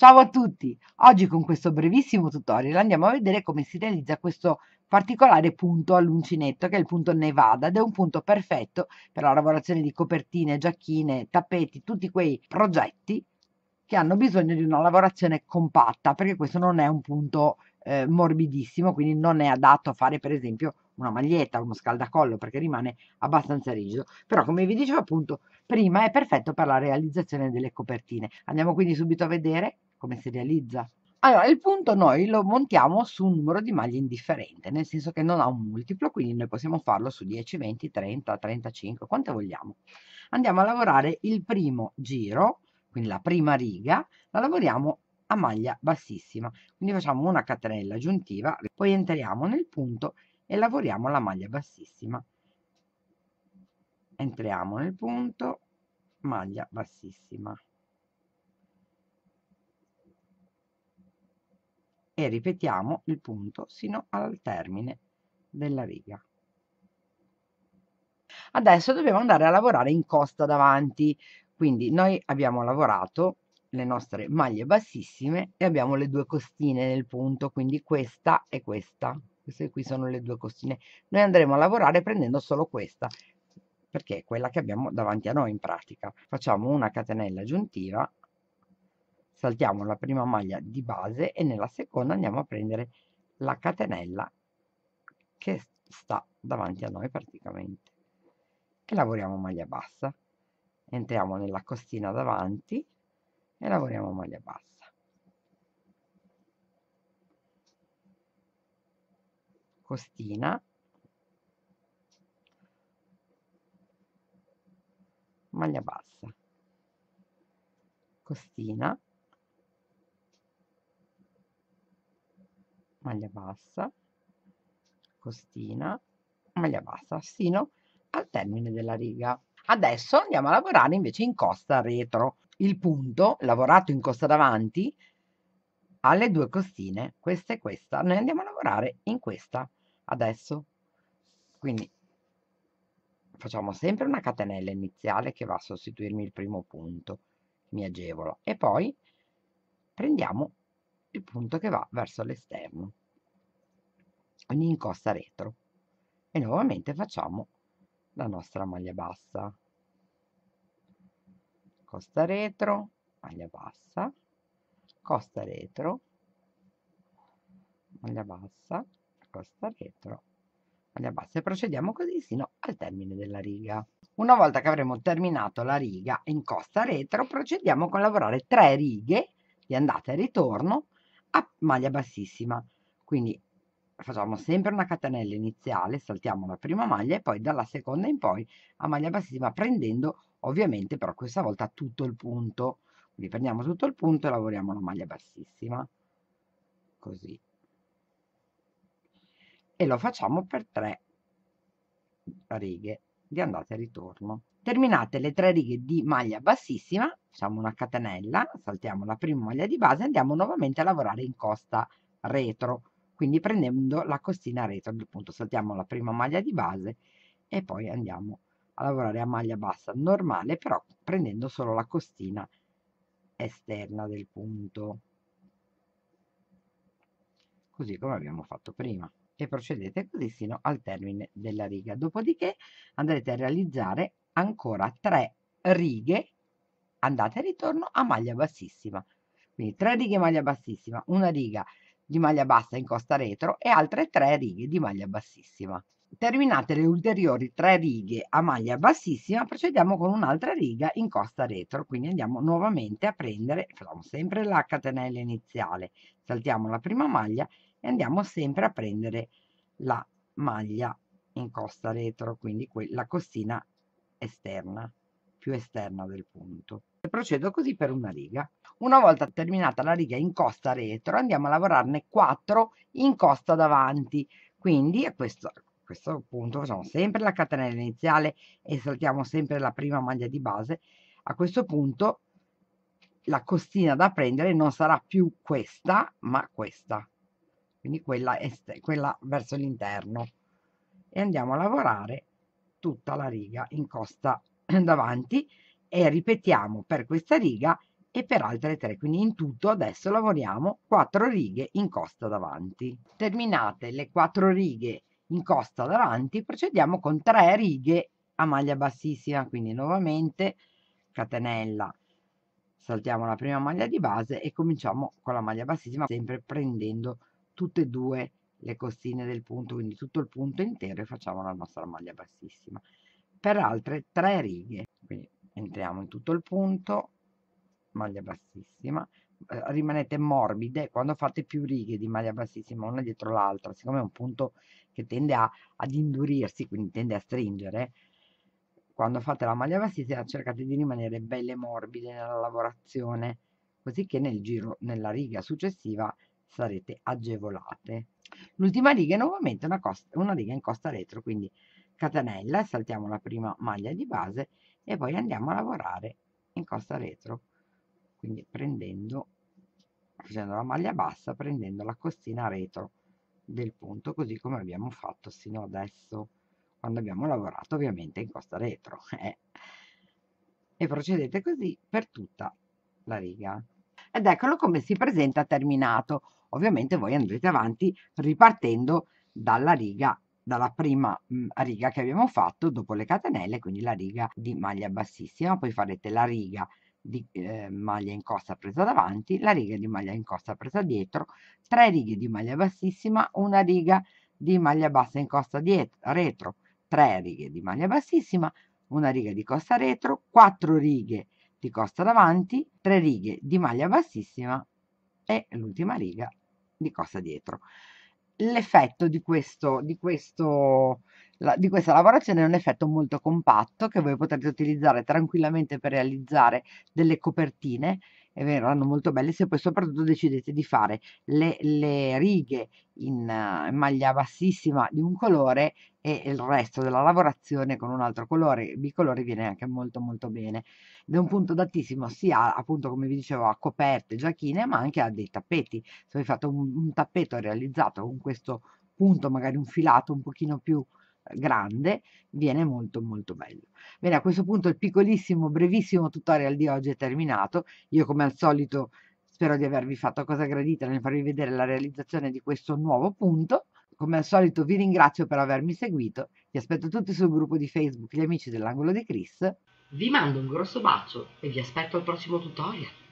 Ciao a tutti! Oggi con questo brevissimo tutorial andiamo a vedere come si realizza questo particolare punto all'uncinetto che è il punto Nevada ed è un punto perfetto per la lavorazione di copertine, giacchine, tappeti, tutti quei progetti che hanno bisogno di una lavorazione compatta perché questo non è un punto eh, morbidissimo quindi non è adatto a fare per esempio una maglietta, uno scaldacollo perché rimane abbastanza rigido. Però come vi dicevo appunto prima è perfetto per la realizzazione delle copertine. Andiamo quindi subito a vedere come si realizza? Allora, il punto noi lo montiamo su un numero di maglie indifferente, nel senso che non ha un multiplo, quindi noi possiamo farlo su 10, 20, 30, 35, quante vogliamo. Andiamo a lavorare il primo giro, quindi la prima riga, la lavoriamo a maglia bassissima. Quindi facciamo una catenella aggiuntiva, poi entriamo nel punto e lavoriamo la maglia bassissima. Entriamo nel punto, maglia bassissima e ripetiamo il punto sino al termine della riga. Adesso dobbiamo andare a lavorare in costa davanti, quindi noi abbiamo lavorato le nostre maglie bassissime e abbiamo le due costine nel punto, quindi questa e questa. Queste qui sono le due costine. Noi andremo a lavorare prendendo solo questa, perché è quella che abbiamo davanti a noi in pratica. Facciamo una catenella aggiuntiva saltiamo la prima maglia di base e nella seconda andiamo a prendere la catenella che sta davanti a noi praticamente e lavoriamo maglia bassa entriamo nella costina davanti e lavoriamo maglia bassa costina maglia bassa costina maglia bassa costina maglia bassa sino al termine della riga adesso andiamo a lavorare invece in costa retro il punto lavorato in costa davanti alle due costine questa e questa noi andiamo a lavorare in questa adesso quindi facciamo sempre una catenella iniziale che va a sostituirmi il primo punto mi agevola e poi prendiamo il punto che va verso l'esterno in incosta retro e nuovamente facciamo la nostra maglia bassa costa retro maglia bassa costa retro maglia bassa costa retro maglia bassa e procediamo così sino al termine della riga una volta che avremo terminato la riga in costa retro procediamo con lavorare tre righe di andata e ritorno a maglia bassissima. Quindi facciamo sempre una catenella iniziale, saltiamo la prima maglia e poi dalla seconda in poi a maglia bassissima prendendo ovviamente però questa volta tutto il punto. Quindi prendiamo tutto il punto e lavoriamo la maglia bassissima, così. E lo facciamo per tre righe di andata e ritorno. Terminate le tre righe di maglia bassissima, facciamo una catenella, saltiamo la prima maglia di base e andiamo nuovamente a lavorare in costa retro, quindi prendendo la costina retro del punto, saltiamo la prima maglia di base e poi andiamo a lavorare a maglia bassa normale, però prendendo solo la costina esterna del punto, così come abbiamo fatto prima e procedete così fino al termine della riga. Dopodiché andrete a realizzare ancora tre righe andate e ritorno a maglia bassissima. Quindi tre righe maglia bassissima, una riga di maglia bassa in costa retro e altre tre righe di maglia bassissima. Terminate le ulteriori tre righe a maglia bassissima, procediamo con un'altra riga in costa retro, quindi andiamo nuovamente a prendere, facciamo sempre la catenella iniziale, saltiamo la prima maglia e andiamo sempre a prendere la maglia in costa retro quindi la costina esterna più esterna del punto e procedo così per una riga una volta terminata la riga in costa retro andiamo a lavorarne 4 in costa davanti quindi a questo, a questo punto facciamo sempre la catenella iniziale e saltiamo sempre la prima maglia di base a questo punto la costina da prendere non sarà più questa ma questa quindi quella, quella verso l'interno e andiamo a lavorare tutta la riga in costa davanti e ripetiamo per questa riga e per altre tre quindi in tutto adesso lavoriamo 4 righe in costa davanti terminate le 4 righe in costa davanti procediamo con 3 righe a maglia bassissima quindi nuovamente catenella saltiamo la prima maglia di base e cominciamo con la maglia bassissima sempre prendendo tutte e due le costine del punto, quindi tutto il punto intero e facciamo la nostra maglia bassissima. Per altre tre righe, quindi entriamo in tutto il punto, maglia bassissima, eh, rimanete morbide quando fate più righe di maglia bassissima una dietro l'altra, siccome è un punto che tende a, ad indurirsi, quindi tende a stringere, quando fate la maglia bassissima cercate di rimanere belle morbide nella lavorazione, così che nel giro, nella riga successiva sarete agevolate. L'ultima riga è nuovamente una, costa, una riga in costa retro, quindi catenella, saltiamo la prima maglia di base e poi andiamo a lavorare in costa retro, quindi prendendo, facendo la maglia bassa, prendendo la costina retro del punto, così come abbiamo fatto sino adesso, quando abbiamo lavorato ovviamente in costa retro. Eh. E procedete così per tutta la riga. Ed eccolo come si presenta terminato ovviamente voi andrete avanti ripartendo dalla riga dalla prima mh, mm, riga che abbiamo fatto dopo le catenelle quindi la riga di maglia bassissima poi farete la riga di eh, maglia in costa presa davanti la riga di maglia in costa presa dietro tre righe di maglia bassissima una riga di maglia bassa in costa dietro, retro 3 righe di maglia bassissima una riga di costa retro quattro righe di costa davanti tre righe di maglia bassissima e l'ultima riga di cosa dietro. L'effetto di, questo, di, questo, la, di questa lavorazione è un effetto molto compatto che voi potrete utilizzare tranquillamente per realizzare delle copertine è vero, hanno molto belle se poi soprattutto decidete di fare le, le righe in uh, maglia bassissima di un colore e il resto della lavorazione con un altro colore, bicolore viene anche molto molto bene ed è un punto d'attissimo sia appunto come vi dicevo a coperte, giacchine ma anche a dei tappeti se voi fate un, un tappeto realizzato con questo punto magari un filato un pochino più grande viene molto molto bello. Bene, a questo punto il piccolissimo, brevissimo tutorial di oggi è terminato. Io come al solito spero di avervi fatto cosa gradita nel farvi vedere la realizzazione di questo nuovo punto. Come al solito vi ringrazio per avermi seguito, vi aspetto tutti sul gruppo di Facebook Gli Amici dell'Angolo di Chris. Vi mando un grosso bacio e vi aspetto al prossimo tutorial.